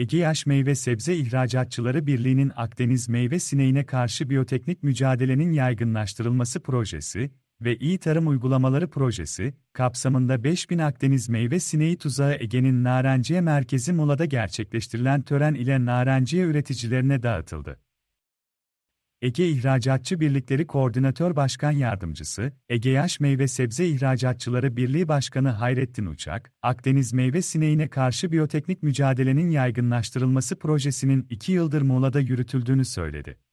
Ege Yaş Meyve Sebze İhracatçıları Birliği'nin Akdeniz meyve sineğine karşı biyoteknik mücadelenin yaygınlaştırılması projesi ve İyi Tarım Uygulamaları Projesi kapsamında 5000 Akdeniz meyve sineği tuzağı Ege'nin Narenciye Merkezi Mola'da gerçekleştirilen tören ile narenciye üreticilerine dağıtıldı. Ege İhracatçı Birlikleri Koordinatör Başkan Yardımcısı, Ege Yaş Meyve Sebze İhracatçıları Birliği Başkanı Hayrettin Uçak, Akdeniz meyve sineğine karşı biyoteknik mücadelenin yaygınlaştırılması projesinin 2 yıldır molada yürütüldüğünü söyledi.